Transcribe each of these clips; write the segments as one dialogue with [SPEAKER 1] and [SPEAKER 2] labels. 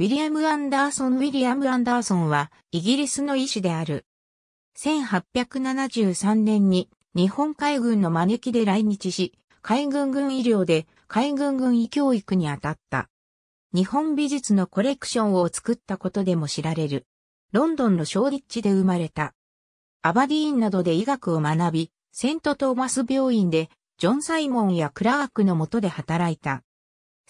[SPEAKER 1] ウィリアム・アンダーソン・ウィリアム・アンダーソンは、イギリスの医師である。1873年に、日本海軍の招きで来日し、海軍軍医療で、海軍軍医教育に当たった。日本美術のコレクションを作ったことでも知られる。ロンドンのショーリッチで生まれた。アバディーンなどで医学を学び、セント・トーマス病院で、ジョン・サイモンやクラークの下で働いた。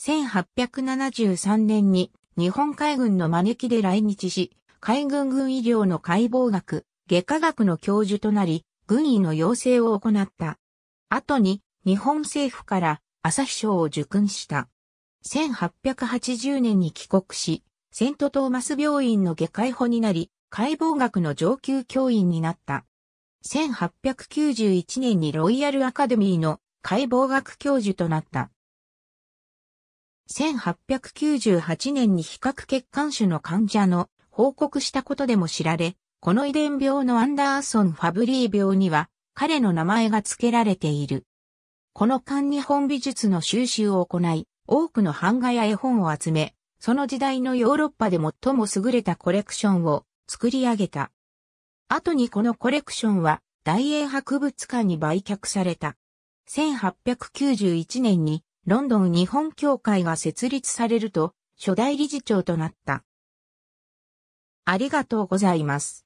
[SPEAKER 1] 1873年に日本海軍の招きで来日し、海軍軍医療の解剖学、外科学の教授となり、軍医の養成を行った。後に、日本政府から朝日賞を受勲した。1880年に帰国し、セントトーマス病院の外科医補になり、解剖学の上級教員になった。1891年にロイヤルアカデミーの解剖学教授となった。1898年に比較血管種の患者の報告したことでも知られ、この遺伝病のアンダーソン・ファブリー病には彼の名前が付けられている。この間日本美術の収集を行い、多くの版画や絵本を集め、その時代のヨーロッパで最も優れたコレクションを作り上げた。後にこのコレクションは大英博物館に売却された。1891年にロンドン日本協会が設立されると、初代理事長となった。ありがとうございます。